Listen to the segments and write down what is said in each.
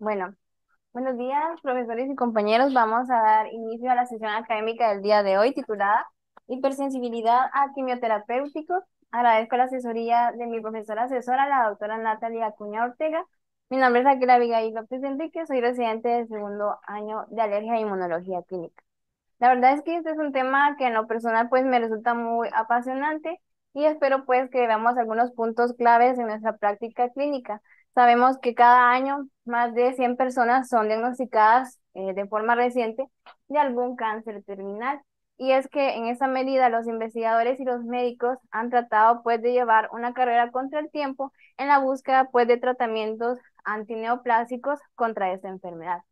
Bueno, buenos días, profesores y compañeros. Vamos a dar inicio a la sesión académica del día de hoy titulada Hipersensibilidad a quimioterapéuticos. Agradezco la asesoría de mi profesora asesora, la doctora Natalia Acuña Ortega. Mi nombre es Raquel Abigail López Enrique, soy residente del segundo año de alergia e inmunología clínica. La verdad es que este es un tema que en lo personal pues me resulta muy apasionante y espero pues que veamos algunos puntos claves en nuestra práctica clínica. Sabemos que cada año más de 100 personas son diagnosticadas eh, de forma reciente de algún cáncer terminal. Y es que en esa medida los investigadores y los médicos han tratado pues de llevar una carrera contra el tiempo en la búsqueda pues de tratamientos antineoplásicos contra esta enfermedad.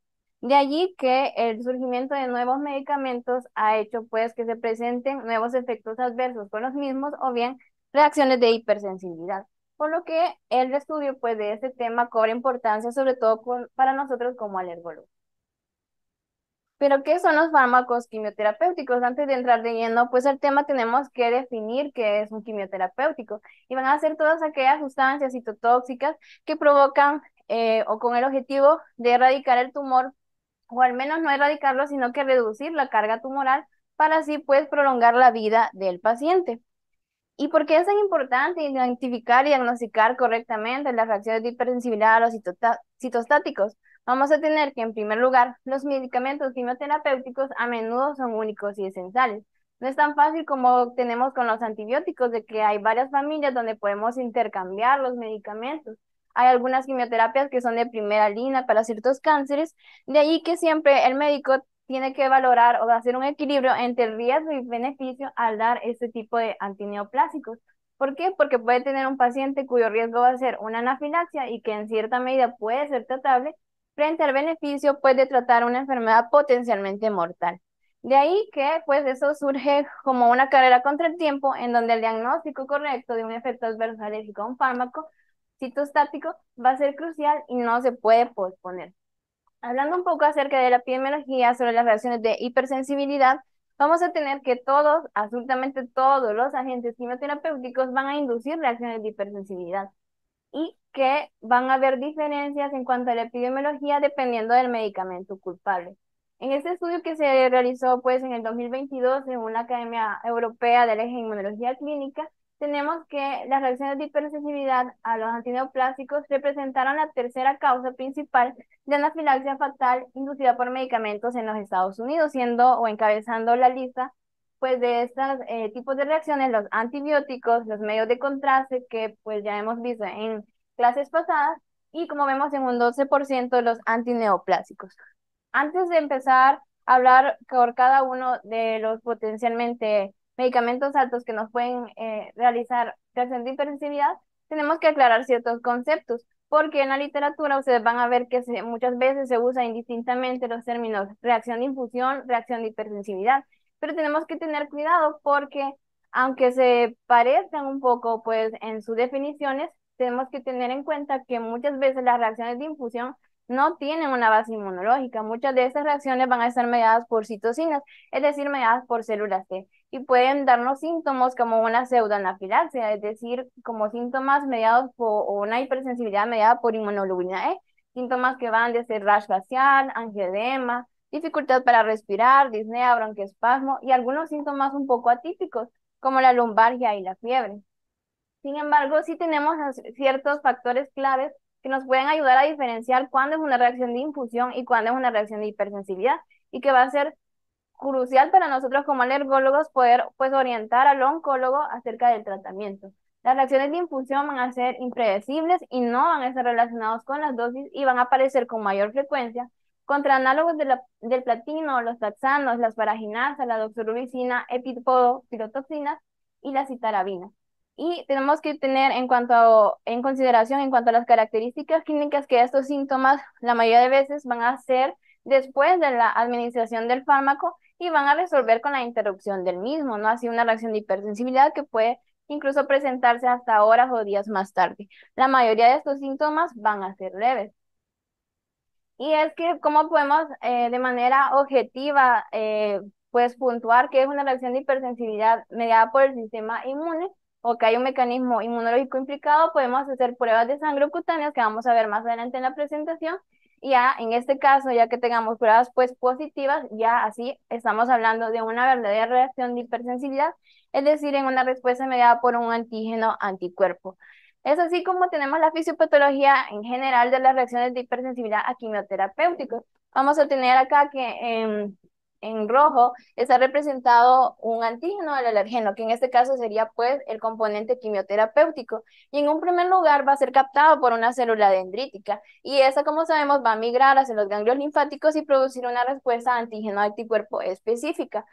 De allí que el surgimiento de nuevos medicamentos ha hecho pues que se presenten nuevos efectos adversos con los mismos o bien reacciones de hipersensibilidad por lo que el estudio pues, de este tema cobra importancia, sobre todo para nosotros como alergólogos. Pero, ¿qué son los fármacos quimioterapéuticos? Antes de entrar de lleno, pues el tema tenemos que definir qué es un quimioterapéutico. Y van a ser todas aquellas sustancias citotóxicas que provocan eh, o con el objetivo de erradicar el tumor, o al menos no erradicarlo, sino que reducir la carga tumoral para así pues prolongar la vida del paciente. ¿Y por qué es tan importante identificar y diagnosticar correctamente las reacciones de hipersensibilidad a los citostáticos? Vamos a tener que, en primer lugar, los medicamentos quimioterapéuticos a menudo son únicos y esenciales. No es tan fácil como tenemos con los antibióticos, de que hay varias familias donde podemos intercambiar los medicamentos. Hay algunas quimioterapias que son de primera línea para ciertos cánceres, de ahí que siempre el médico tiene que valorar o hacer un equilibrio entre riesgo y beneficio al dar este tipo de antineoplásicos. ¿Por qué? Porque puede tener un paciente cuyo riesgo va a ser una anafilaxia y que en cierta medida puede ser tratable, frente al beneficio puede tratar una enfermedad potencialmente mortal. De ahí que pues eso surge como una carrera contra el tiempo en donde el diagnóstico correcto de un efecto adverso alérgico a un fármaco citostático va a ser crucial y no se puede posponer. Hablando un poco acerca de la epidemiología sobre las reacciones de hipersensibilidad, vamos a tener que todos, absolutamente todos los agentes quimioterapéuticos van a inducir reacciones de hipersensibilidad y que van a haber diferencias en cuanto a la epidemiología dependiendo del medicamento culpable. En este estudio que se realizó pues en el 2022 en una Academia Europea de la de Inmunología Clínica, tenemos que las reacciones de hipersensibilidad a los antineoplásticos representaron la tercera causa principal de anafilaxia fatal inducida por medicamentos en los Estados Unidos, siendo o encabezando la lista pues de estos eh, tipos de reacciones, los antibióticos, los medios de contraste que pues ya hemos visto en clases pasadas y como vemos en un 12% los antineoplásticos. Antes de empezar a hablar por cada uno de los potencialmente medicamentos altos que nos pueden eh, realizar reacción de hipersensibilidad, tenemos que aclarar ciertos conceptos, porque en la literatura ustedes van a ver que muchas veces se usa indistintamente los términos reacción de infusión, reacción de hipersensibilidad, pero tenemos que tener cuidado porque aunque se parezcan un poco pues en sus definiciones, tenemos que tener en cuenta que muchas veces las reacciones de infusión no tienen una base inmunológica. Muchas de estas reacciones van a estar mediadas por citocinas, es decir, mediadas por células T y pueden darnos síntomas como una pseudoanafilaxia, es decir, como síntomas mediados por una hipersensibilidad mediada por inmunoglobulina E, síntomas que van desde rash facial, angioedema, dificultad para respirar, disnea, bronquiespasmo y algunos síntomas un poco atípicos, como la lumbargia y la fiebre. Sin embargo, sí tenemos ciertos factores claves que nos pueden ayudar a diferenciar cuándo es una reacción de infusión y cuándo es una reacción de hipersensibilidad y que va a ser crucial para nosotros como alergólogos poder pues, orientar al oncólogo acerca del tratamiento. Las reacciones de infusión van a ser impredecibles y no van a estar relacionados con las dosis y van a aparecer con mayor frecuencia contra análogos del platino, los taxanos, las paraginasas, la doxorubicina, pirotoxinas y la citarabina. Y tenemos que tener en, cuanto en consideración en cuanto a las características clínicas que estos síntomas la mayoría de veces van a ser después de la administración del fármaco y van a resolver con la interrupción del mismo, ¿no? Así una reacción de hipersensibilidad que puede incluso presentarse hasta horas o días más tarde. La mayoría de estos síntomas van a ser leves. Y es que cómo podemos eh, de manera objetiva eh, pues puntuar que es una reacción de hipersensibilidad mediada por el sistema inmune o que hay un mecanismo inmunológico implicado, podemos hacer pruebas de sangre cutáneas que vamos a ver más adelante en la presentación ya, en este caso, ya que tengamos pruebas pues positivas, ya así estamos hablando de una verdadera reacción de hipersensibilidad, es decir, en una respuesta mediada por un antígeno anticuerpo. Es así como tenemos la fisiopatología en general de las reacciones de hipersensibilidad a quimioterapéuticos. Vamos a tener acá que em, en rojo está representado un antígeno del alergeno, que en este caso sería pues el componente quimioterapéutico, y en un primer lugar va a ser captado por una célula dendrítica, y esa como sabemos va a migrar hacia los ganglios linfáticos y producir una respuesta antígeno anticuerpo específica.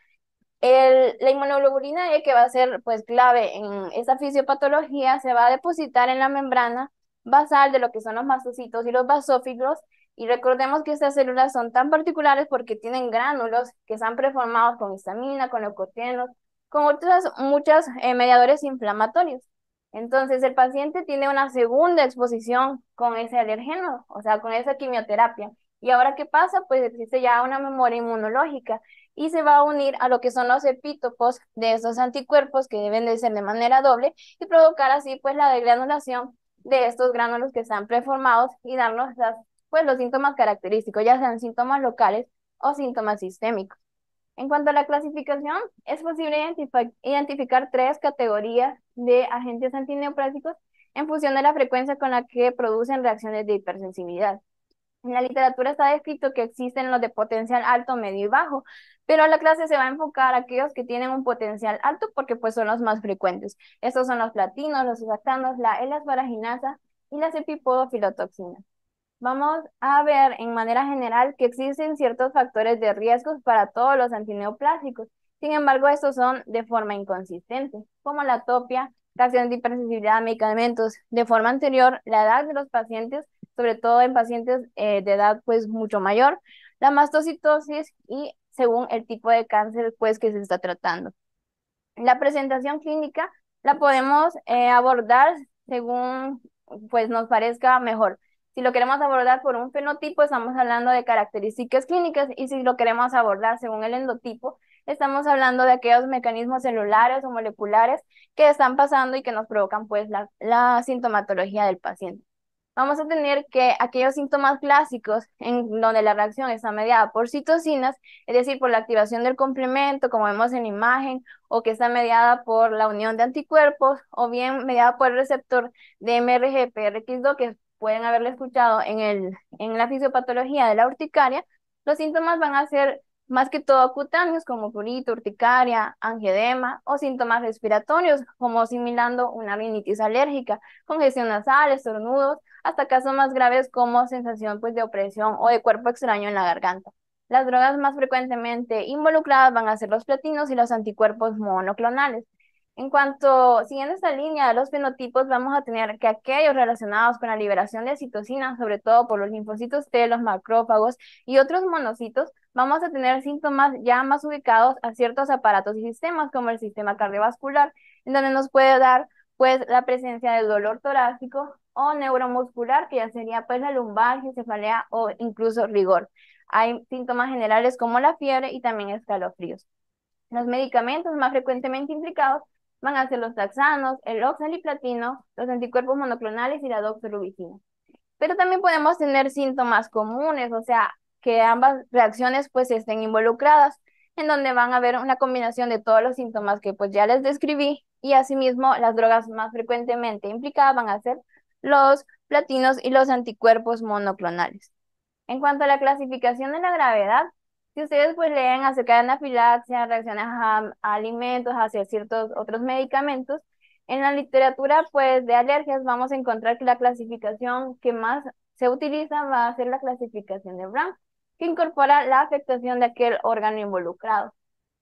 la inmunoglobulina E, que va a ser pues clave en esta fisiopatología, se va a depositar en la membrana basal de lo que son los mastocitos y los basófilos y recordemos que estas células son tan particulares porque tienen gránulos que están preformados con histamina, con leucotrienos, con otras muchas eh, mediadores inflamatorios. Entonces, el paciente tiene una segunda exposición con ese alergeno, o sea, con esa quimioterapia. Y ahora, ¿qué pasa? Pues existe ya una memoria inmunológica y se va a unir a lo que son los epítopos de esos anticuerpos que deben de ser de manera doble y provocar así pues la degranulación de estos gránulos que están preformados y darnos las pues los síntomas característicos, ya sean síntomas locales o síntomas sistémicos. En cuanto a la clasificación, es posible identificar tres categorías de agentes antineoplásicos en función de la frecuencia con la que producen reacciones de hipersensibilidad. En la literatura está descrito que existen los de potencial alto, medio y bajo, pero la clase se va a enfocar a aquellos que tienen un potencial alto porque pues son los más frecuentes. Estos son los platinos, los isactanos, la elas y las epipodofilotoxinas vamos a ver en manera general que existen ciertos factores de riesgo para todos los antineoplásticos. Sin embargo, estos son de forma inconsistente, como la atopia, acción de hipersensibilidad a medicamentos. De forma anterior, la edad de los pacientes, sobre todo en pacientes eh, de edad pues mucho mayor, la mastocitosis y según el tipo de cáncer pues que se está tratando. La presentación clínica la podemos eh, abordar según pues nos parezca mejor. Si lo queremos abordar por un fenotipo, estamos hablando de características clínicas y si lo queremos abordar según el endotipo, estamos hablando de aquellos mecanismos celulares o moleculares que están pasando y que nos provocan pues la, sintomatología del paciente. Vamos a tener que aquellos síntomas clásicos en donde la reacción está mediada por citocinas, es decir, por la activación del complemento, como vemos en la imagen, o que está mediada por la unión de anticuerpos, o bien mediada por el receptor de MRGPRX2, que es pueden haberlo escuchado en, el, en la fisiopatología de la urticaria, los síntomas van a ser más que todo cutáneos como prurito, urticaria, angioedema o síntomas respiratorios como asimilando una rinitis alérgica, congestión nasal, estornudos, hasta casos más graves como sensación pues, de opresión o de cuerpo extraño en la garganta. Las drogas más frecuentemente involucradas van a ser los platinos y los anticuerpos monoclonales. En cuanto, siguiendo esta línea de los fenotipos, vamos a tener que aquellos relacionados con la liberación de citocina, sobre todo por los linfocitos T, los macrófagos y otros monocitos, vamos a tener síntomas ya más ubicados a ciertos aparatos y sistemas, como el sistema cardiovascular, en donde nos puede dar pues la presencia del dolor torácico o neuromuscular, que ya sería pues la lumbalgia, cefalea o incluso rigor. Hay síntomas generales como la fiebre y también escalofríos. Los medicamentos más frecuentemente implicados van a ser los taxanos, el oxaliplatino, los anticuerpos monoclonales y la doxorubicina. Pero también podemos tener síntomas comunes, o sea, que ambas reacciones pues estén involucradas, en donde van a haber una combinación de todos los síntomas que pues ya les describí y asimismo las drogas más frecuentemente implicadas van a ser los platinos y los anticuerpos monoclonales. En cuanto a la clasificación de la gravedad, si ustedes pues leen acerca de anafilaxia, reacciones a, alimentos, hacia ciertos otros medicamentos, en la literatura pues de alergias vamos a encontrar que la clasificación que más se utiliza va a ser la clasificación de Brown, que incorpora la afectación de aquel órgano involucrado.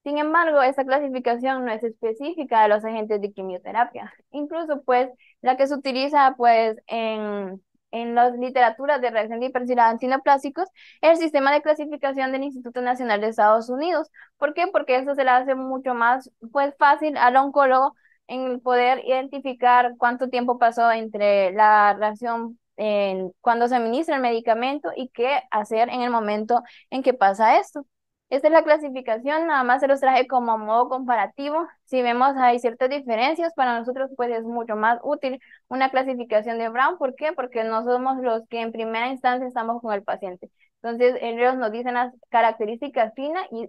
Sin embargo, esta clasificación no es específica de los agentes de quimioterapia. Incluso, pues, la que se utiliza, pues, en en las literaturas de reacción en plásticos el sistema de clasificación del Instituto Nacional de Estados Unidos. ¿Por qué? Porque eso se le hace mucho más pues, fácil al oncólogo en poder identificar cuánto tiempo pasó entre la reacción en, cuando se administra el medicamento y qué hacer en el momento en que pasa esto. Esta es la clasificación, nada más se los traje como modo comparativo. Si vemos hay ciertas diferencias, para nosotros pues es mucho más útil una clasificación de Brown. ¿Por qué? Porque no somos los que en primera instancia estamos con el paciente. Entonces ellos nos dicen las características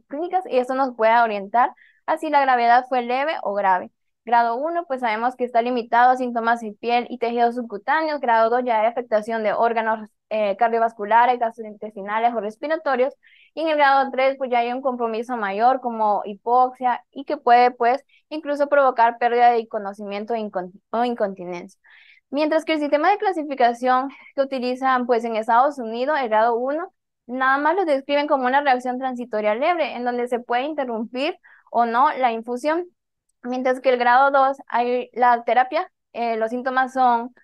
clínicas y eso nos puede orientar a si la gravedad fue leve o grave. Grado 1, pues sabemos que está limitado a síntomas en piel y tejidos subcutáneos. Grado 2 ya hay afectación de órganos eh, cardiovasculares, gastrointestinales o respiratorios. Y en el grado 3, pues ya hay un compromiso mayor como hipoxia y que puede, pues, incluso provocar pérdida de conocimiento e o incontinencia. Mientras que el sistema de clasificación que utilizan, pues, en Estados Unidos, el grado 1, nada más lo describen como una reacción transitoria leve, en donde se puede interrumpir o no la infusión. Mientras que el grado 2, hay la terapia, eh, los síntomas son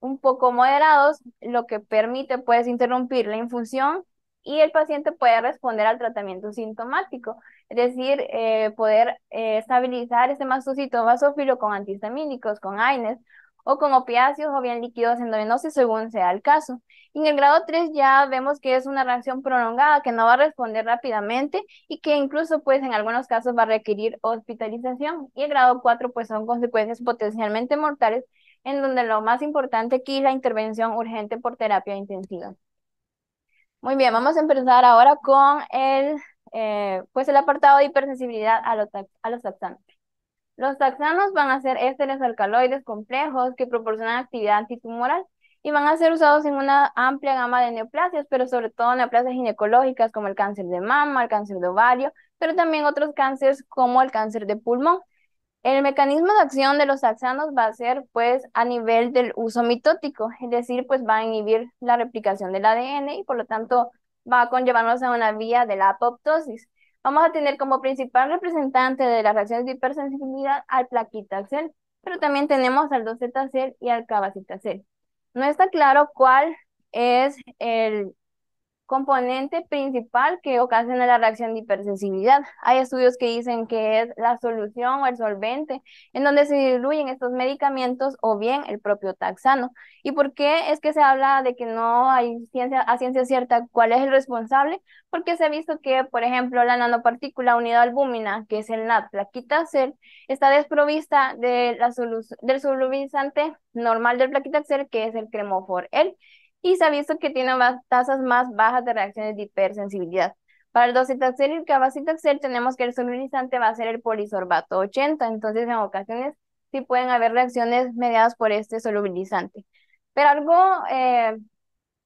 un poco moderados, lo que permite pues interrumpir la infusión y el paciente puede responder al tratamiento sintomático, es decir, eh, poder eh, estabilizar ese mastocito basófilo con antihistamínicos, con AINES o con opiáceos o bien líquidos endovenosos según sea el caso. en el grado 3 ya vemos que es una reacción prolongada que no va a responder rápidamente y que incluso pues en algunos casos va a requerir hospitalización. Y el grado 4 pues son consecuencias potencialmente mortales en donde lo más importante aquí es la intervención urgente por terapia intensiva. Muy bien, vamos a empezar ahora con el, eh, pues el apartado de hipersensibilidad a los, a los taxanos. Los taxanos van a ser ésteres alcaloides complejos que proporcionan actividad antitumoral y van a ser usados en una amplia gama de neoplasias, pero sobre todo neoplasias ginecológicas como el cáncer de mama, el cáncer de ovario, pero también otros cánceres como el cáncer de pulmón. El mecanismo de acción de los taxanos va a ser pues a nivel del uso mitótico, es decir, pues va a inhibir la replicación del ADN y por lo tanto va a conllevarnos a una vía de la apoptosis. Vamos a tener como principal representante de las reacciones de hipersensibilidad al plaquitaxel, pero también tenemos al 2 y al cabacitaxel. No está claro cuál es el componente principal que ocasiona la reacción de hipersensibilidad. Hay estudios que dicen que es la solución o el solvente en donde se diluyen estos medicamentos o bien el propio taxano. ¿Y por qué es que se habla de que no hay ciencia, a ciencia cierta cuál es el responsable? Porque se ha visto que, por ejemplo, la nanopartícula unida albúmina, que es el NAT, plaquitaxel, está desprovista de la del solubilizante normal del plaquitaxel, que es el cremofor L y se ha visto que tiene tasas más bajas de reacciones de hipersensibilidad. Para el docetaxel y el cabacitaxel tenemos que el solubilizante va a ser el polisorbato 80, entonces en ocasiones sí pueden haber reacciones mediadas por este solubilizante. Pero algo eh,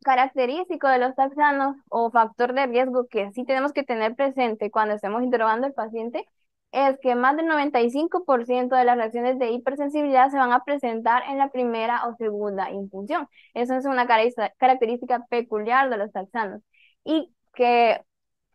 característico de los taxanos o factor de riesgo que sí tenemos que tener presente cuando estemos interrogando al paciente es que más del 95% de las reacciones de hipersensibilidad se van a presentar en la primera o segunda infusión. Eso es una característica peculiar de los taxanos y que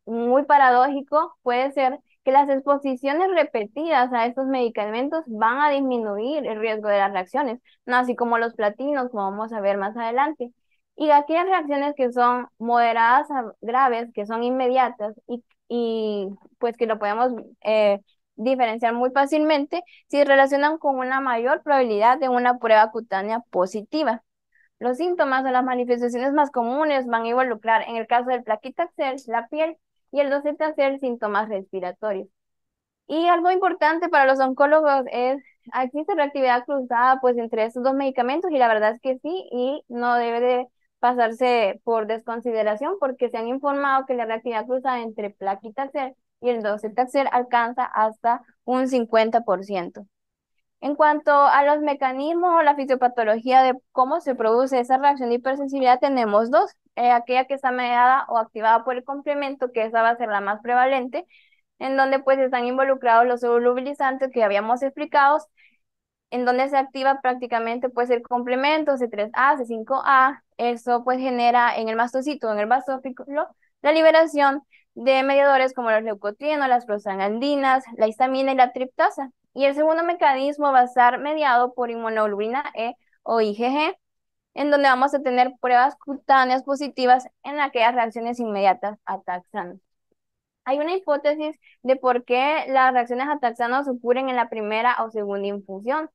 muy paradójico puede ser que las exposiciones repetidas a estos medicamentos van a disminuir el riesgo de las reacciones, no así como los platinos, como vamos a ver más adelante. Y aquellas reacciones que son moderadas a graves, que son inmediatas y y pues que lo podemos eh, diferenciar muy fácilmente si relacionan con una mayor probabilidad de una prueba cutánea positiva. Los síntomas o las manifestaciones más comunes van a involucrar, en el caso del plaquitaxel, la piel y el docetaxel, síntomas respiratorios. Y algo importante para los oncólogos es, ¿existe reactividad cruzada pues entre estos dos medicamentos? Y la verdad es que sí, y no debe de pasarse por desconsideración porque se han informado que la reactividad cruzada entre plaquita y y el 12 alcanza hasta un 50%. En cuanto a los mecanismos o la fisiopatología de cómo se produce esa reacción de hipersensibilidad, tenemos dos. Eh, aquella que está mediada o activada por el complemento, que esa va a ser la más prevalente, en donde pues están involucrados los solubilizantes que habíamos explicado en donde se activa prácticamente pues, el complemento C3A, C5A, eso pues genera en el mastocito, en el basófilo, la liberación de mediadores como los leucotrienos, las prostaglandinas, la histamina y la triptasa. Y el segundo mecanismo va a estar mediado por inmunoglobulina E o IgG, en donde vamos a tener pruebas cutáneas positivas en aquellas reacciones inmediatas a taxano. Hay una hipótesis de por qué las reacciones a taxanos ocurren en la primera o segunda infusión.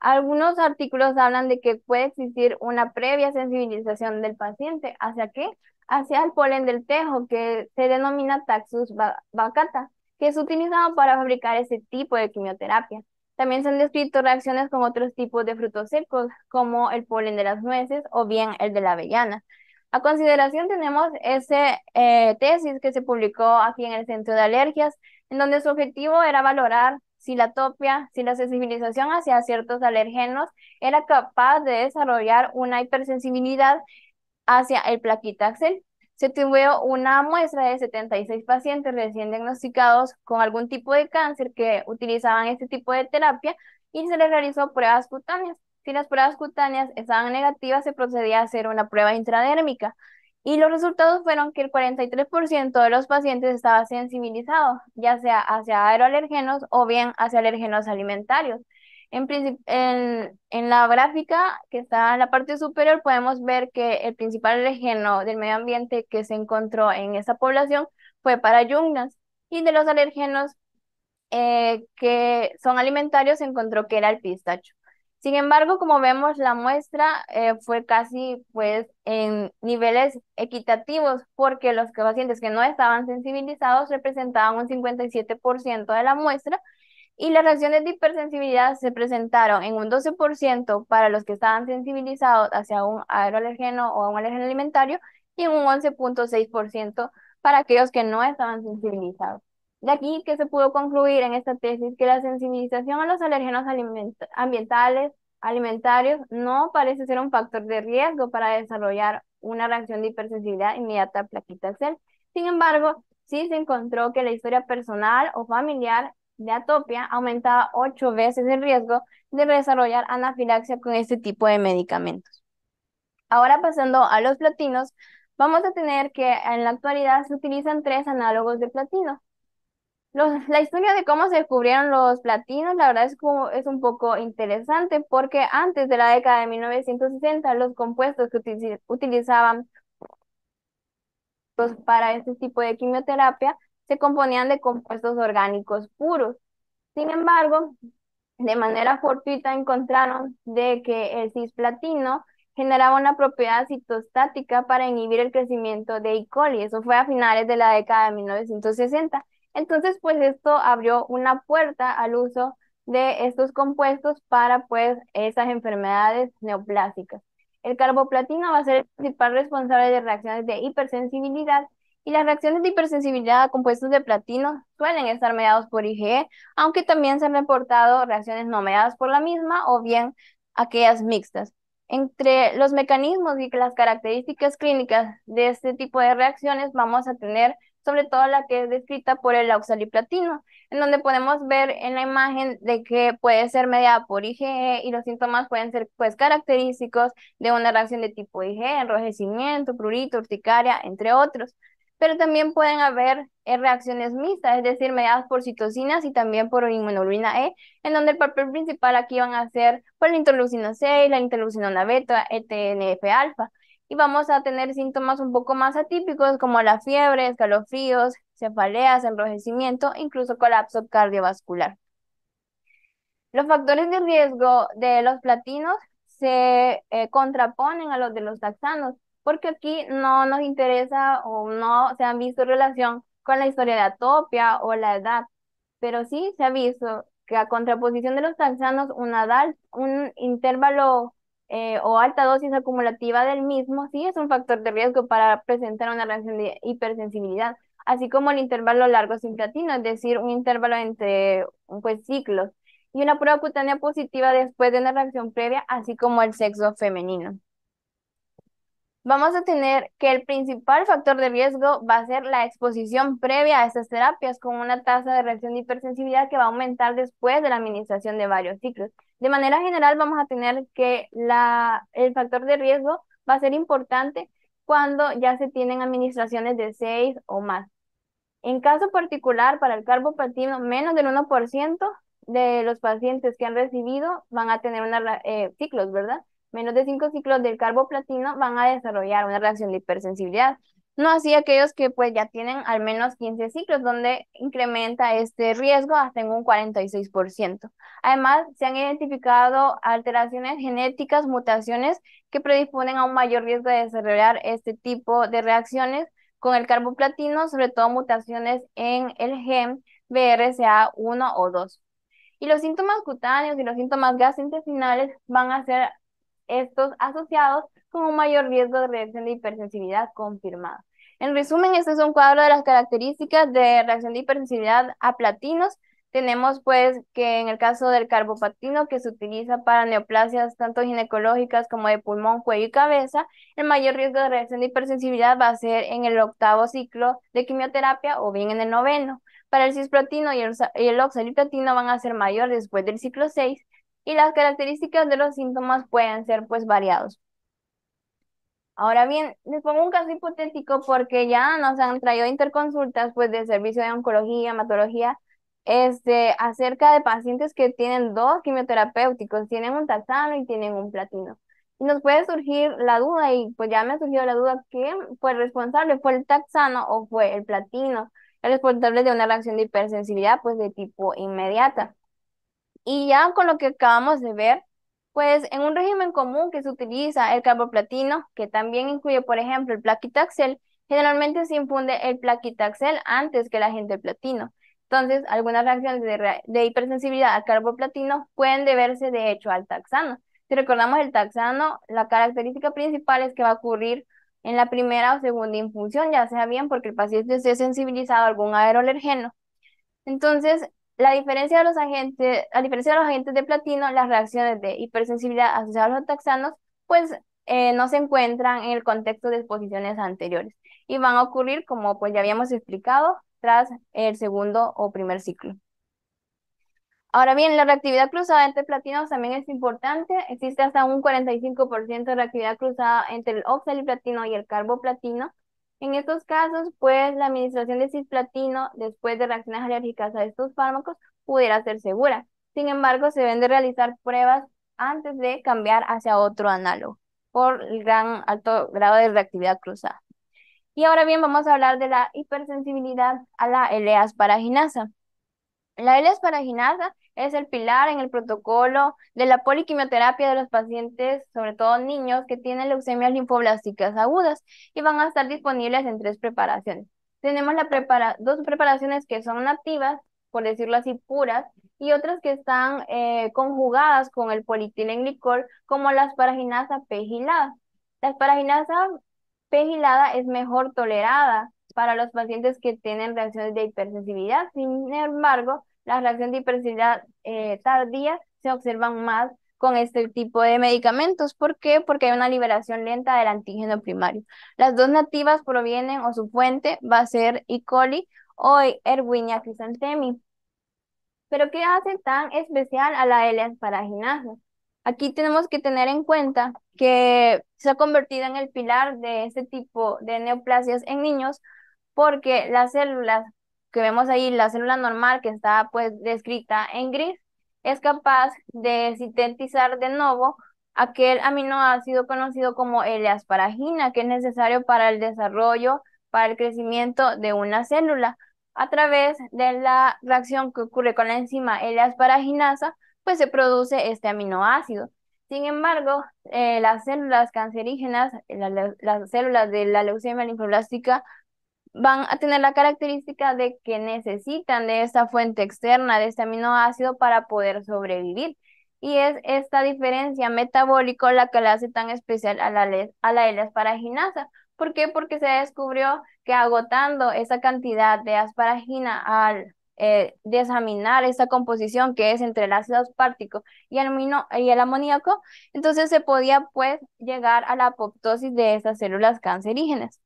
Algunos artículos hablan de que puede existir una previa sensibilización del paciente. ¿Hacia qué? Hacia el polen del tejo, que se denomina Taxus bacata que es utilizado para fabricar ese tipo de quimioterapia. También se han descrito reacciones con otros tipos de frutos secos, como el polen de las nueces o bien el de la avellana. A consideración tenemos ese eh, tesis que se publicó aquí en el Centro de Alergias, en donde su objetivo era valorar si la topia, si la sensibilización hacia ciertos alergenos era capaz de desarrollar una hipersensibilidad hacia el plaquitaxel. Se tuvo una muestra de 76 pacientes recién diagnosticados con algún tipo de cáncer que utilizaban este tipo de terapia y se les realizó pruebas cutáneas. Si las pruebas cutáneas estaban negativas, se procedía a hacer una prueba intradérmica. Y los resultados fueron que el 43% de los pacientes estaba sensibilizado, ya sea hacia aeroalergenos o bien hacia alergenos alimentarios. En, en, la gráfica que está en la parte superior podemos ver que el principal alergeno del medio ambiente que se encontró en esa población fue para yugnas y de los alergenos eh, que son alimentarios se encontró que era el pistacho. Sin embargo, como vemos, la muestra eh, fue casi pues en niveles equitativos porque los pacientes que no estaban sensibilizados representaban un 57% de la muestra y las reacciones de hipersensibilidad se presentaron en un 12% para los que estaban sensibilizados hacia un aeroalergeno o un alergeno alimentario y en un 11.6% para aquellos que no estaban sensibilizados. De aquí que se pudo concluir en esta tesis que la sensibilización a los alérgenos ambientales alimentarios no parece ser un factor de riesgo para desarrollar una reacción de hipersensibilidad inmediata a Sin embargo, sí se encontró que la historia personal o familiar de atopia aumentaba ocho veces el riesgo de desarrollar anafilaxia con este tipo de medicamentos. Ahora pasando a los platinos, vamos a tener que en la actualidad se utilizan tres análogos de platino, la historia de cómo se descubrieron los platinos, la verdad es, como, es un poco interesante porque antes de la década de 1960 los compuestos que utilizaban pues, para este tipo de quimioterapia se componían de compuestos orgánicos puros. Sin embargo, de manera fortuita encontraron de que el cisplatino generaba una propiedad citostática para inhibir el crecimiento de E. coli. Eso fue a finales de la década de 1960 entonces, pues esto abrió una puerta al uso de estos compuestos para pues esas enfermedades neoplásicas. El carboplatino va a ser el principal responsable de reacciones de hipersensibilidad y las reacciones de hipersensibilidad a compuestos de platino suelen estar mediados por IgE, aunque también se han reportado reacciones no mediadas por la misma o bien aquellas mixtas. Entre los mecanismos y las características clínicas de este tipo de reacciones vamos a tener sobre todo la que es descrita por el oxaliplatino, en donde podemos ver en la imagen de que puede ser mediada por IgE y los síntomas pueden ser pues característicos de una reacción de tipo IgE, enrojecimiento, prurito, urticaria, entre otros. Pero también pueden haber eh, reacciones mixtas, es decir, mediadas por citocinas y también por inmunoglobulina E, en donde el papel principal aquí van a ser por la interleucina 6, la interleucina beta, ETNF alfa y vamos a tener síntomas un poco más atípicos como la fiebre, escalofríos, cefaleas, enrojecimiento, incluso colapso cardiovascular. Los factores de riesgo de los platinos se eh, contraponen a los de los taxanos, porque aquí no nos interesa o no se han visto relación con la historia de atopia o la edad, pero sí se ha visto que a contraposición de los taxanos, una edad, un intervalo eh, o alta dosis acumulativa del mismo sí es un factor de riesgo para presentar una reacción de hipersensibilidad, así como el intervalo largo sin platino, es decir, un intervalo entre pues, ciclos, y una prueba cutánea positiva después de una reacción previa, así como el sexo femenino vamos a tener que el principal factor de riesgo va a ser la exposición previa a estas terapias con una tasa de reacción de hipersensibilidad que va a aumentar después de la administración de varios ciclos. De manera general, vamos a tener que la, el factor de riesgo va a ser importante cuando ya se tienen administraciones de seis o más. En caso particular, para el carbopatino, menos del 1% de los pacientes que han recibido van a tener una, eh, ciclos, ¿verdad? menos de cinco ciclos del carboplatino van a desarrollar una reacción de hipersensibilidad. No así aquellos que pues ya tienen al menos 15 ciclos, donde incrementa este riesgo hasta en un 46%. Además, se han identificado alteraciones genéticas, mutaciones que predisponen a un mayor riesgo de desarrollar este tipo de reacciones con el carboplatino, sobre todo mutaciones en el gen BRCA1 o 2. Y los síntomas cutáneos y los síntomas gastrointestinales van a ser estos asociados con un mayor riesgo de reacción de hipersensibilidad confirmada. En resumen, este es un cuadro de las características de reacción de hipersensibilidad a platinos. Tenemos pues que en el caso del carbopatino que se utiliza para neoplasias tanto ginecológicas como de pulmón, cuello y cabeza, el mayor riesgo de reacción de hipersensibilidad va a ser en el octavo ciclo de quimioterapia o bien en el noveno. Para el cisplatino y el, oxaliplatino van a ser mayor después del ciclo 6 y las características de los síntomas pueden ser pues variados. Ahora bien, les pongo un caso hipotético porque ya nos han traído interconsultas pues del servicio de oncología, hematología, este, acerca de pacientes que tienen dos quimioterapéuticos, tienen un taxano y tienen un platino. Y nos puede surgir la duda, y pues ya me ha surgido la duda, que fue el responsable? ¿Fue el taxano o fue el platino? El responsable de una reacción de hipersensibilidad, pues de tipo inmediata. Y ya con lo que acabamos de ver, pues en un régimen común que se utiliza el carboplatino, que también incluye, por ejemplo, el plaquitaxel, generalmente se infunde el plaquitaxel antes que el agente platino. Entonces, algunas reacciones de, hipersensibilidad al carboplatino pueden deberse de hecho al taxano. Si recordamos el taxano, la característica principal es que va a ocurrir en la primera o segunda infusión, ya sea bien porque el paciente esté sensibilizado a algún aerolergeno. Entonces, la diferencia de los agentes, a diferencia de los agentes de platino, las reacciones de hipersensibilidad asociadas a los taxanos, pues eh, no se encuentran en el contexto de exposiciones anteriores y van a ocurrir, como pues ya habíamos explicado, tras el segundo o primer ciclo. Ahora bien, la reactividad cruzada entre platinos también es importante. Existe hasta un 45% de reactividad cruzada entre el oxaliplatino y el carboplatino, en estos casos, pues la administración de cisplatino después de reacciones alérgicas a estos fármacos pudiera ser segura. Sin embargo, se deben de realizar pruebas antes de cambiar hacia otro análogo por el gran alto grado de reactividad cruzada. Y ahora bien, vamos a hablar de la hipersensibilidad a la L-asparaginasa. La L-asparaginasa es el pilar en el protocolo de la poliquimioterapia de los pacientes, sobre todo niños, que tienen leucemias linfoblásticas agudas y van a estar disponibles en tres preparaciones. Tenemos la prepara dos preparaciones que son nativas, por decirlo así, puras, y otras que están eh, conjugadas con el glicol como las paraginasa pegilada. La paraginasa pegilada es mejor tolerada para los pacientes que tienen reacciones de hipersensibilidad. Sin embargo, las reacción de hipersensibilidad eh, tardía se observan más con este tipo de medicamentos. ¿Por qué? Porque hay una liberación lenta del antígeno primario. Las dos nativas provienen o su fuente va a ser E. coli o Erwinia crisantemi. Pero ¿qué hace tan especial a la L-asparaginasa? Aquí tenemos que tener en cuenta que se ha convertido en el pilar de este tipo de neoplasias en niños porque las células que vemos ahí, la célula normal que está pues descrita en gris, es capaz de sintetizar de nuevo aquel aminoácido conocido como l asparagina, que es necesario para el desarrollo, para el crecimiento de una célula. A través de la reacción que ocurre con la enzima L-asparaginasa, pues se produce este aminoácido. Sin embargo, eh, las células cancerígenas, las células de la leucemia linfoblástica van a tener la característica de que necesitan de esta fuente externa, de este aminoácido para poder sobrevivir. Y es esta diferencia metabólica la que la hace tan especial a la, a la L-asparaginasa. ¿Por qué? Porque se descubrió que agotando esa cantidad de asparagina al eh, esta composición que es entre el ácido aspartico y el, y el amoníaco, entonces se podía pues llegar a la apoptosis de esas células cancerígenas.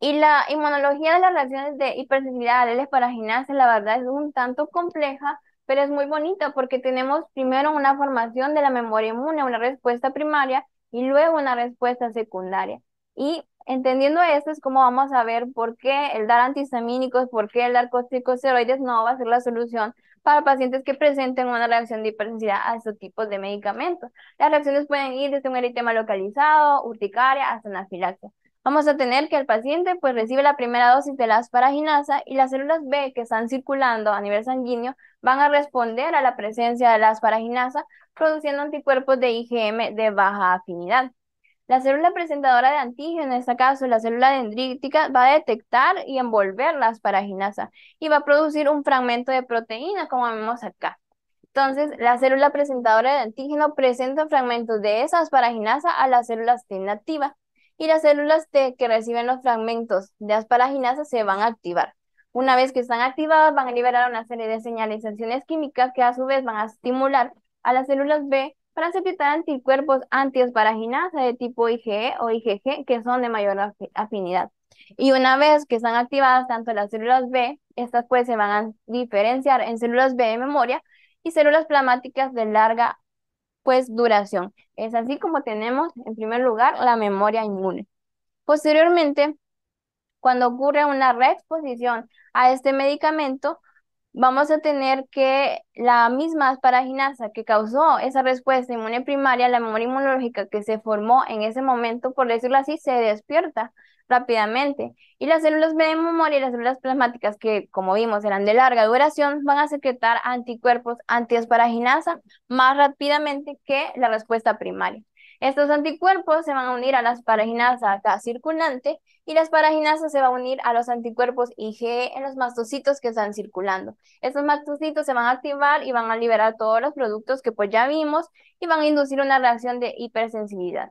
Y la inmunología de las reacciones de hipersensibilidad para gimnasia, la verdad, es un tanto compleja, pero es muy bonita porque tenemos primero una formación de la memoria inmune, una respuesta primaria y luego una respuesta secundaria. Y entendiendo esto es como vamos a ver por qué el dar antihistamínicos, por qué el dar corticosteroides no va a ser la solución para pacientes que presenten una reacción de hipersensibilidad a estos tipos de medicamentos. Las reacciones pueden ir desde un eritema localizado, urticaria, hasta anafilaxia vamos a tener que el paciente pues recibe la primera dosis de la asparaginasa y las células B que están circulando a nivel sanguíneo van a responder a la presencia de la asparaginasa produciendo anticuerpos de IgM de baja afinidad. La célula presentadora de antígeno, en este caso la célula dendrítica, va a detectar y envolver la asparaginasa y va a producir un fragmento de proteína, como vemos acá. Entonces, la célula presentadora de antígeno presenta fragmentos de esa asparaginasa a las células T nativa y las células T que reciben los fragmentos de asparaginasa se van a activar. Una vez que están activadas, van a liberar una serie de señalizaciones químicas que a su vez van a estimular a las células B para secretar anticuerpos antiasparaginasa de tipo IgE o IgG, que son de mayor afinidad. Y una vez que están activadas tanto las células B, estas pues se van a diferenciar en células B de memoria y células plasmáticas de larga pues duración. Es así como tenemos en primer lugar la memoria inmune. Posteriormente, cuando ocurre una reexposición a este medicamento, vamos a tener que la misma asparaginasa que causó esa respuesta inmune primaria, la memoria inmunológica que se formó en ese momento, por decirlo así, se despierta rápidamente. Y las células B de memoria y las células plasmáticas, que como vimos eran de larga duración, van a secretar anticuerpos antiesparaginasa más rápidamente que la respuesta primaria. Estos anticuerpos se van a unir a las paraginasa acá circulante y las paraginasas se va a unir a los anticuerpos IgE en los mastocitos que están circulando. Estos mastocitos se van a activar y van a liberar todos los productos que pues ya vimos y van a inducir una reacción de hipersensibilidad.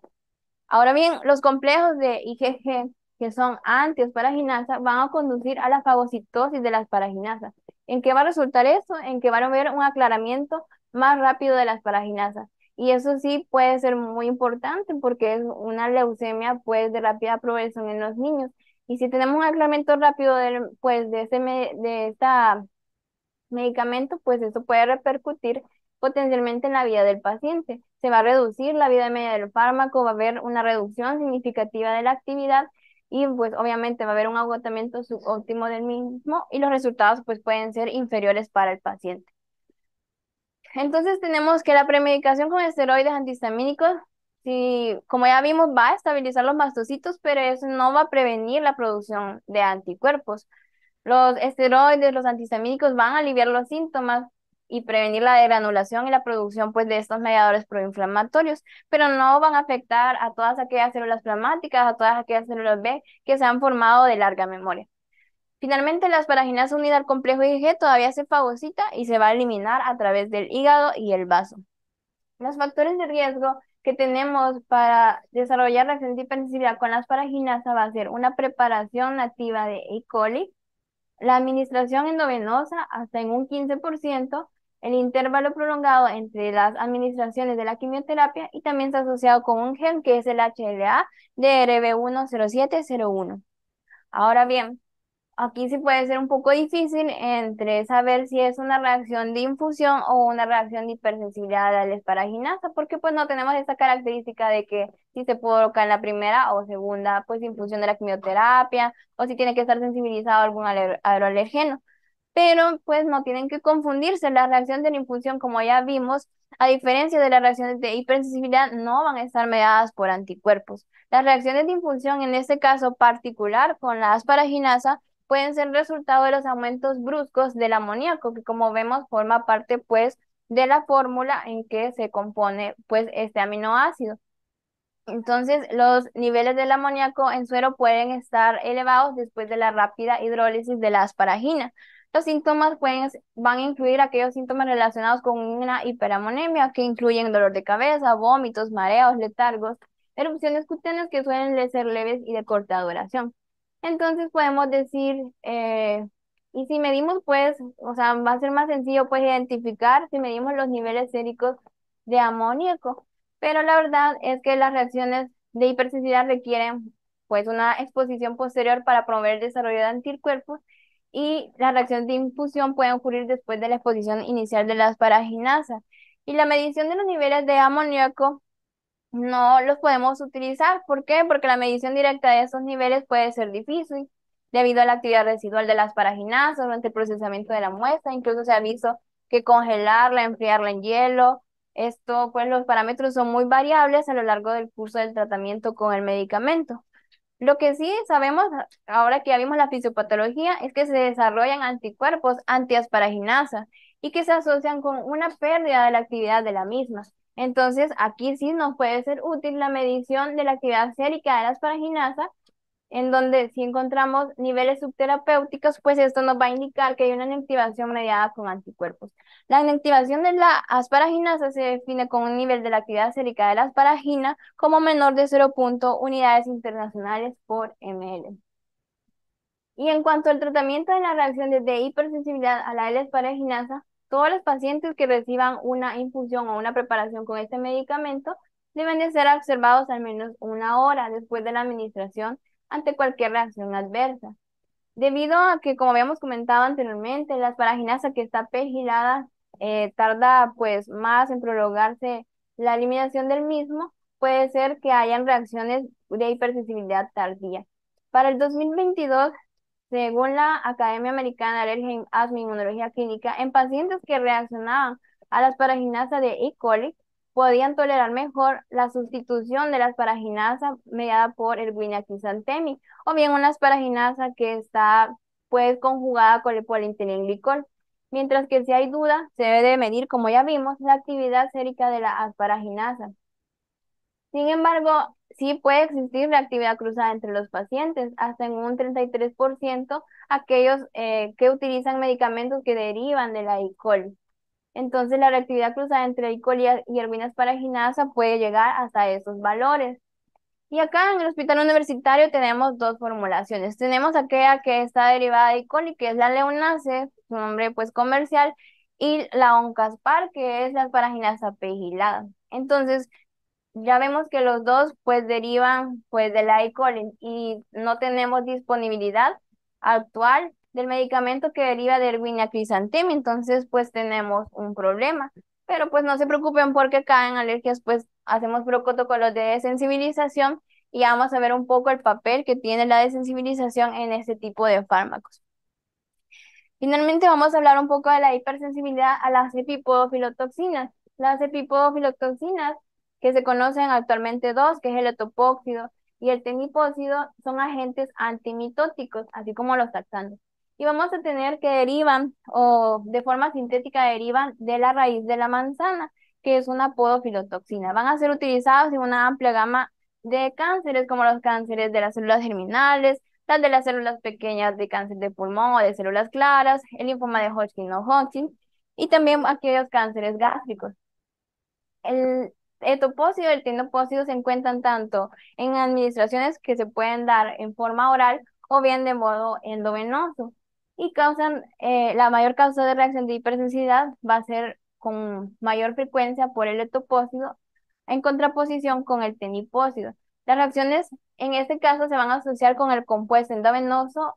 Ahora bien, los complejos de IgG que son antiosparaginasa van a conducir a la fagocitosis de las paraginasas. ¿En qué va a resultar eso? En que van a haber un aclaramiento más rápido de las paraginasas. Y eso sí puede ser muy importante porque es una leucemia pues de rápida progresión en los niños. Y si tenemos un aclaramiento rápido de, pues, de, ese de esta medicamento, pues eso puede repercutir potencialmente en la vida del paciente. Se va a reducir la vida media del fármaco, va a haber una reducción significativa de la actividad y pues obviamente va a haber un agotamiento subóptimo del mismo y los resultados pues pueden ser inferiores para el paciente. Entonces tenemos que la premedicación con esteroides antihistamínicos, si, como ya vimos, va a estabilizar los mastocitos, pero eso no va a prevenir la producción de anticuerpos. Los esteroides, los antihistamínicos van a aliviar los síntomas, y prevenir la degranulación y la producción pues, de estos mediadores proinflamatorios, pero no van a afectar a todas aquellas células plasmáticas, a todas aquellas células B que se han formado de larga memoria. Finalmente, la asparaginasa unida al complejo IgG todavía se fagocita y se va a eliminar a través del hígado y el vaso. Los factores de riesgo que tenemos para desarrollar la de con las asparaginasa va a ser una preparación nativa de E. coli, la administración endovenosa hasta en un 15%, el intervalo prolongado entre las administraciones de la quimioterapia y también está asociado con un gen que es el HLA de rb 10701 Ahora bien, aquí sí puede ser un poco difícil entre saber si es una reacción de infusión o una reacción de hipersensibilidad a la esparaginasa, porque pues no tenemos esa característica de que si se coloca en la primera o segunda pues infusión de la quimioterapia o si tiene que estar sensibilizado algún agroalergeno pero pues no tienen que confundirse. La reacción de la infusión, como ya vimos, a diferencia de las reacciones de hipersensibilidad, no van a estar mediadas por anticuerpos. Las reacciones de impulsión en este caso particular con la asparaginasa, pueden ser resultado de los aumentos bruscos del amoníaco, que como vemos forma parte pues de la fórmula en que se compone pues este aminoácido. Entonces, los niveles del amoníaco en suero pueden estar elevados después de la rápida hidrólisis de la asparagina, los síntomas pues, van a incluir aquellos síntomas relacionados con una hiperamonemia que incluyen dolor de cabeza, vómitos, mareos, letargos, erupciones cutáneas que suelen ser leves y de corta duración. Entonces podemos decir, eh, y si medimos, pues, o sea, va a ser más sencillo, pues, identificar si medimos los niveles séricos de amoníaco. Pero la verdad es que las reacciones de hipersensibilidad requieren, pues, una exposición posterior para promover el desarrollo de anticuerpos y la reacción de infusión puede ocurrir después de la exposición inicial de las paraginasas. Y la medición de los niveles de amoníaco no los podemos utilizar. ¿Por qué? Porque la medición directa de esos niveles puede ser difícil debido a la actividad residual de las paraginasas durante el procesamiento de la muestra. Incluso se ha visto que congelarla, enfriarla en hielo. Esto, pues los parámetros son muy variables a lo largo del curso del tratamiento con el medicamento. Lo que sí sabemos, ahora que ya vimos la fisiopatología, es que se desarrollan anticuerpos antiasparaginasa y que se asocian con una pérdida de la actividad de la misma. Entonces, aquí sí nos puede ser útil la medición de la actividad sérica de la asparaginasa en donde si encontramos niveles subterapéuticos, pues esto nos va a indicar que hay una inactivación mediada con anticuerpos. La inactivación de la asparaginasa se define con un nivel de la actividad sérica de la asparagina como menor de 0.1 unidades internacionales por ml. Y en cuanto al tratamiento de la reacción de hipersensibilidad a la L-asparaginasa, todos los pacientes que reciban una infusión o una preparación con este medicamento deben de ser observados al menos una hora después de la administración ante cualquier reacción adversa. Debido a que, como habíamos comentado anteriormente, la paraginasa que está pegilada eh, tarda pues más en prolongarse la eliminación del mismo, puede ser que hayan reacciones de hipersensibilidad tardía. Para el 2022, según la Academia Americana de Alergia, Asma y Inmunología Clínica, en pacientes que reaccionaban a las paraginasa de E. coli, podían tolerar mejor la sustitución de la asparaginasa mediada por el guinacrisantemi, o bien una asparaginasa que está pues conjugada con el glicol. Mientras que si hay duda, se debe medir, como ya vimos, la actividad sérica de la asparaginasa. Sin embargo, sí puede existir la actividad cruzada entre los pacientes, hasta en un 33% aquellos eh, que utilizan medicamentos que derivan de la e. Entonces, la reactividad cruzada entre coli y para paraginasa puede llegar hasta esos valores. Y acá en el hospital universitario tenemos dos formulaciones. Tenemos aquella que está derivada de coli, que es la leonace, su nombre pues comercial, y la oncaspar, que es la paraginasa pegilada. Entonces, ya vemos que los dos pues derivan pues de la E. coli y no tenemos disponibilidad actual del medicamento que deriva de Erwinia crisantemi, entonces pues tenemos un problema. Pero pues no se preocupen porque acá en alergias pues hacemos protocolos de desensibilización y vamos a ver un poco el papel que tiene la desensibilización en este tipo de fármacos. Finalmente vamos a hablar un poco de la hipersensibilidad a las epipodofilotoxinas. Las epipodofilotoxinas, que se conocen actualmente dos, que es el etopóxido y el tenipóxido, son agentes antimitóticos, así como los taxanos y vamos a tener que derivan o de forma sintética derivan de la raíz de la manzana, que es una podofilotoxina. Van a ser utilizados en una amplia gama de cánceres como los cánceres de las células germinales, las de las células pequeñas de cáncer de pulmón o de células claras, el linfoma de Hodgkin o Hodgkin y también aquellos cánceres gástricos. El, etopósido y el tendopósido se encuentran tanto en administraciones que se pueden dar en forma oral o bien de modo endovenoso y causan, eh, la mayor causa de reacción de hipersensibilidad va a ser con mayor frecuencia por el etopósido en contraposición con el tenipósido. Las reacciones en este caso se van a asociar con el compuesto endovenoso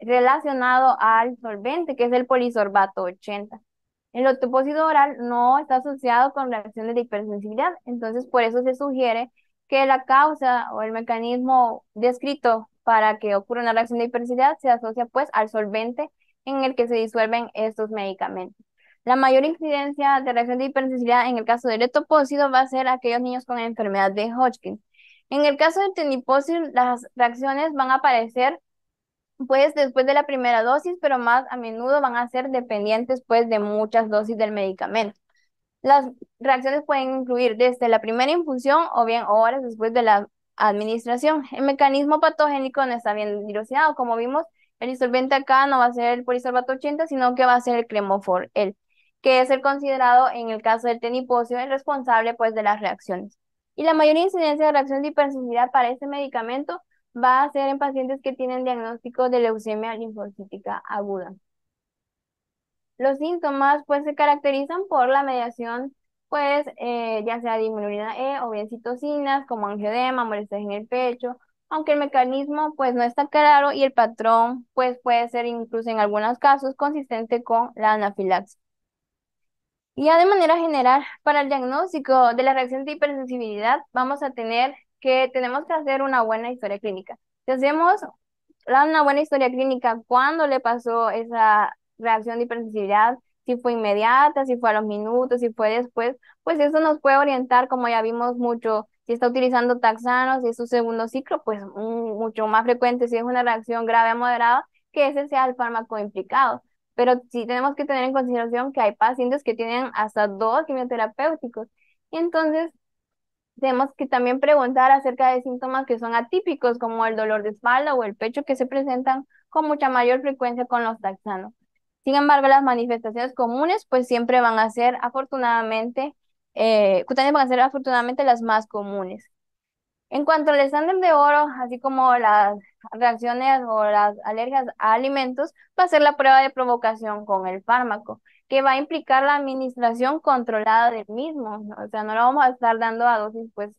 relacionado al solvente, que es el polisorbato 80. El otopósido oral no está asociado con reacciones de hipersensibilidad, entonces por eso se sugiere que la causa o el mecanismo descrito para que ocurra una reacción de hipersensibilidad, se asocia pues al solvente en el que se disuelven estos medicamentos. La mayor incidencia de reacción de hipersensibilidad en el caso del etopósido va a ser aquellos niños con enfermedad de Hodgkin. En el caso del tenipósil, las reacciones van a aparecer pues después de la primera dosis, pero más a menudo van a ser dependientes pues de muchas dosis del medicamento. Las reacciones pueden incluir desde la primera infusión o bien horas después de la administración. El mecanismo patogénico no está bien dilucidado. Como vimos, el disolvente acá no va a ser el polisorbato 80, sino que va a ser el cremofor, el que es el considerado en el caso del teniposio el responsable pues de las reacciones. Y la mayor incidencia de reacción de hipersensibilidad para este medicamento va a ser en pacientes que tienen diagnóstico de leucemia linfocítica aguda. Los síntomas pues se caracterizan por la mediación pues eh, ya sea disminuida E o bien citocinas como angioedema, molestias en el pecho, aunque el mecanismo pues no está claro y el patrón pues puede ser incluso en algunos casos consistente con la anafilaxia. Y ya de manera general, para el diagnóstico de la reacción de hipersensibilidad vamos a tener que tenemos que hacer una buena historia clínica. Si hacemos una buena historia clínica, cuándo le pasó esa reacción de hipersensibilidad, si fue inmediata, si fue a los minutos, si fue después, pues eso nos puede orientar, como ya vimos mucho, si está utilizando taxanos, y es su segundo ciclo, pues mucho más frecuente, si es una reacción grave a moderada, que ese sea el fármaco implicado. Pero sí tenemos que tener en consideración que hay pacientes que tienen hasta dos quimioterapéuticos. Y entonces tenemos que también preguntar acerca de síntomas que son atípicos, como el dolor de espalda o el pecho, que se presentan con mucha mayor frecuencia con los taxanos. Sin embargo, las manifestaciones comunes pues siempre van a ser afortunadamente, eh, pues, van a ser afortunadamente las más comunes. En cuanto al estándar de oro, así como las reacciones o las alergias a alimentos, va a ser la prueba de provocación con el fármaco, que va a implicar la administración controlada del mismo. O sea, no lo vamos a estar dando a dosis pues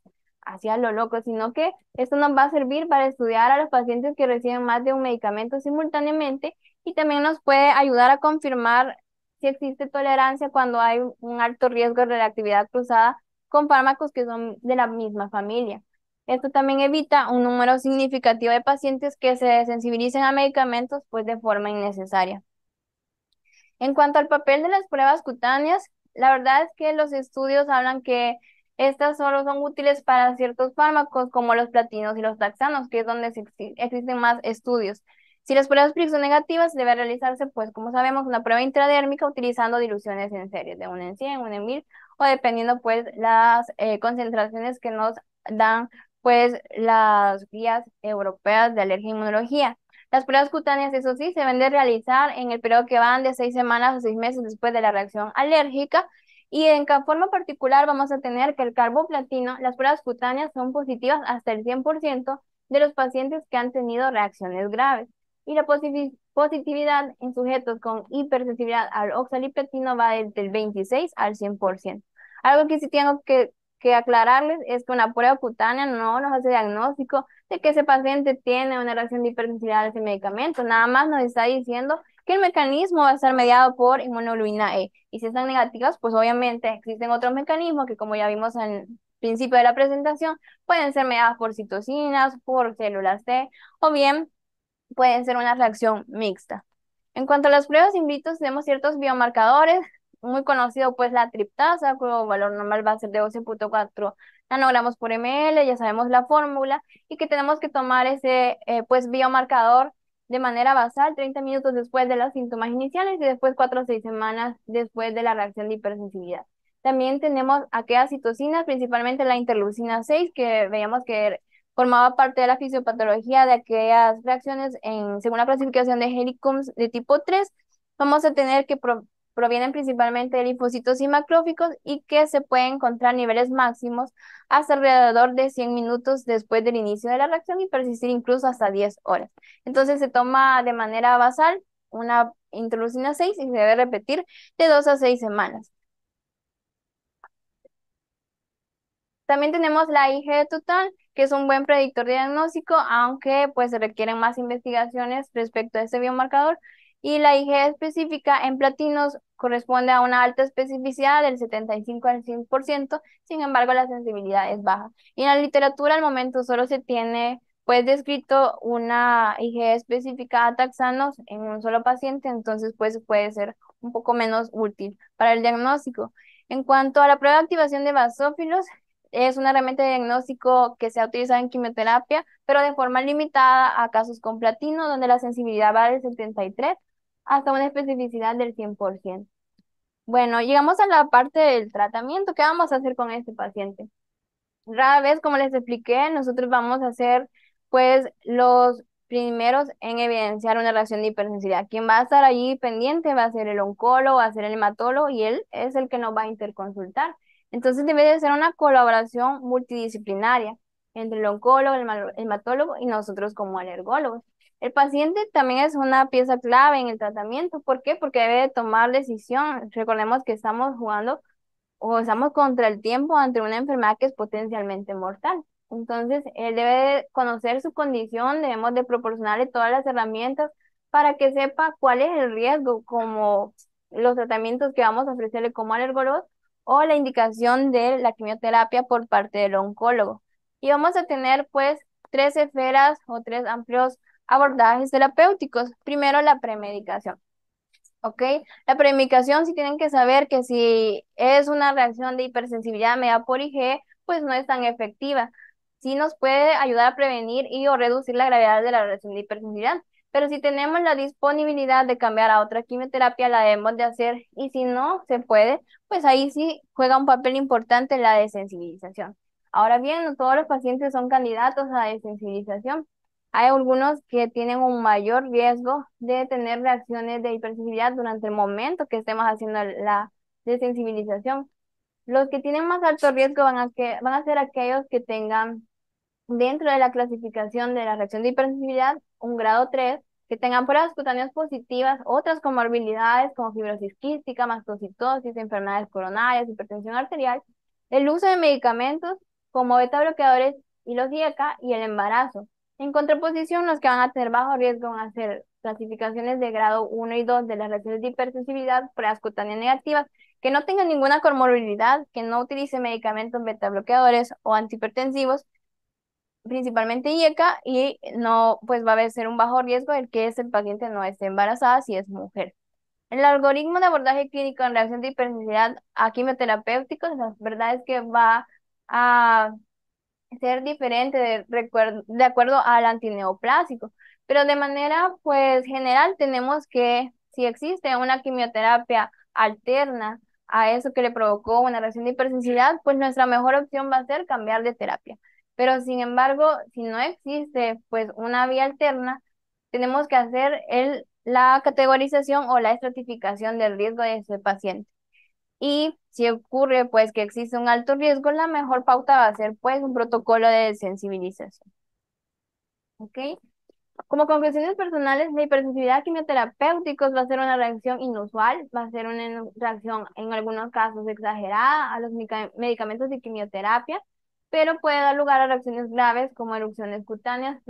hacia lo loco, sino que esto nos va a servir para estudiar a los pacientes que reciben más de un medicamento simultáneamente y también nos puede ayudar a confirmar si existe tolerancia cuando hay un alto riesgo de reactividad cruzada con fármacos que son de la misma familia. Esto también evita un número significativo de pacientes que se sensibilicen a medicamentos pues de forma innecesaria. En cuanto al papel de las pruebas cutáneas, la verdad es que los estudios hablan que estas solo son útiles para ciertos fármacos como los platinos y los taxanos, que es donde existen más estudios. Si las pruebas PRIX son negativas, debe realizarse, pues, como sabemos, una prueba intradérmica utilizando diluciones en serie, de 1 en 100, 1 en 1000, o dependiendo, pues, las eh, concentraciones que nos dan, pues, las guías europeas de alergia e inmunología. Las pruebas cutáneas, eso sí, se deben de realizar en el periodo que van de seis semanas a seis meses después de la reacción alérgica. Y en forma particular vamos a tener que el carboplatino, las pruebas cutáneas son positivas hasta el 100% de los pacientes que han tenido reacciones graves y la positividad en sujetos con hipersensibilidad al oxaliplatino va del 26 al 100%. Algo que sí tengo que, aclararles es que una prueba cutánea no nos hace diagnóstico de que ese paciente tiene una reacción de hipersensibilidad a ese medicamento, nada más nos está diciendo que el mecanismo va a ser mediado por inmunoglobulina E. Y si están negativas, pues obviamente existen otros mecanismos que como ya vimos al principio de la presentación, pueden ser mediados por citocinas, por células T, o bien pueden ser una reacción mixta. En cuanto a los pruebas in vitro, tenemos ciertos biomarcadores, muy conocido pues la triptasa, cuyo valor normal va a ser de 12.4 nanogramos por ml, ya sabemos la fórmula, y que tenemos que tomar ese eh, pues biomarcador de manera basal 30 minutos después de los síntomas iniciales y después 4 o 6 semanas después de la reacción de hipersensibilidad. También tenemos aquellas citocinas, principalmente la interleucina 6, que veíamos que formaba parte de la fisiopatología de aquellas reacciones en, según la clasificación de Helicums de tipo 3, vamos a tener que provienen principalmente de linfocitos y macrófagos y que se pueden encontrar niveles máximos hasta alrededor de 100 minutos después del inicio de la reacción y persistir incluso hasta 10 horas. Entonces se toma de manera basal una introducina 6 y se debe repetir de 2 a 6 semanas. También tenemos la IG total, que es un buen predictor diagnóstico, aunque pues se requieren más investigaciones respecto a este biomarcador. Y la IgE específica en platinos corresponde a una alta especificidad del 75 al 100%, sin embargo la sensibilidad es baja. Y en la literatura al momento solo se tiene pues descrito una IgE específica a taxanos en un solo paciente, entonces pues puede ser un poco menos útil para el diagnóstico. En cuanto a la prueba de activación de basófilos, es una herramienta de diagnóstico que se ha utilizado en quimioterapia, pero de forma limitada a casos con platino, donde la sensibilidad va del 73 hasta una especificidad del 100%. Bueno, llegamos a la parte del tratamiento. ¿Qué vamos a hacer con este paciente? Rara vez, como les expliqué, nosotros vamos a hacer pues los primeros en evidenciar una reacción de hipersensibilidad. Quien va a estar allí pendiente va a ser el oncólogo, va a ser el hematólogo y él es el que nos va a interconsultar. Entonces debe de ser una colaboración multidisciplinaria entre el oncólogo, el hematólogo y nosotros como alergólogos. El paciente también es una pieza clave en el tratamiento. ¿Por qué? Porque debe de tomar decisión. Recordemos que estamos jugando o estamos contra el tiempo ante una enfermedad que es potencialmente mortal. Entonces, él debe conocer su condición, debemos de proporcionarle todas las herramientas para que sepa cuál es el riesgo, como los tratamientos que vamos a ofrecerle como alergólogos o la indicación de la quimioterapia por parte del oncólogo. Y vamos a tener pues tres esferas o tres amplios abordajes terapéuticos. Primero, la premedicación. ¿Ok? La premedicación, si tienen que saber que si es una reacción de hipersensibilidad media por IG, pues no es tan efectiva. Sí nos puede ayudar a prevenir y o reducir la gravedad de la reacción de hipersensibilidad, pero si tenemos la disponibilidad de cambiar a otra quimioterapia, la debemos de hacer y si no se puede, pues ahí sí juega un papel importante la desensibilización. Ahora bien, no todos los pacientes son candidatos a desensibilización. Hay algunos que tienen un mayor riesgo de tener reacciones de hipersensibilidad durante el momento que estemos haciendo la desensibilización. Los que tienen más alto riesgo van a, que, van a ser aquellos que tengan dentro de la clasificación de la reacción de hipersensibilidad un grado 3 que tengan pruebas cutáneas positivas, otras comorbilidades como fibrosis quística, mastocitosis, enfermedades coronarias, hipertensión arterial, el uso de medicamentos como beta bloqueadores y los IECA y el embarazo. En contraposición, los que van a tener bajo riesgo van a ser clasificaciones de grado 1 y 2 de las reacciones de hipersensibilidad, pruebas cutáneas negativas, que no tengan ninguna comorbilidad, que no utilicen medicamentos beta bloqueadores o antihipertensivos, principalmente IECA y no, pues va a ser un bajo riesgo el que ese paciente no esté embarazada si es mujer. El algoritmo de abordaje clínico en reacción de hipersensibilidad a quimioterapéuticos, la verdad es que va a ser diferente de, de acuerdo al antineoplásico, pero de manera pues general tenemos que si existe una quimioterapia alterna a eso que le provocó una reacción de hipersensibilidad, pues nuestra mejor opción va a ser cambiar de terapia. Pero sin embargo, si no existe pues una vía alterna, tenemos que hacer el, la categorización o la estratificación del riesgo de ese paciente. Y si ocurre pues que existe un alto riesgo, la mejor pauta va a ser pues un protocolo de sensibilización. ¿Ok? Como conclusiones personales, la hipersensibilidad a quimioterapéuticos va a ser una reacción inusual, va a ser una reacción en algunos casos exagerada a los medicamentos de quimioterapia, pero puede dar lugar a reacciones graves como erupciones cutáneas,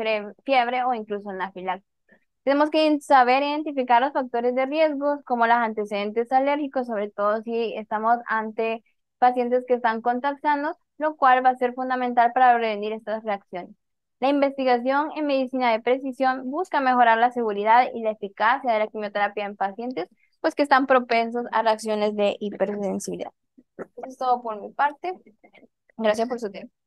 fiebre o incluso anafilaxia. Tenemos que saber identificar los factores de riesgo, como los antecedentes alérgicos, sobre todo si estamos ante pacientes que están contactando, lo cual va a ser fundamental para prevenir estas reacciones. La investigación en medicina de precisión busca mejorar la seguridad y la eficacia de la quimioterapia en pacientes pues que están propensos a reacciones de hipersensibilidad. Eso es todo por mi parte. Gracias por su tiempo.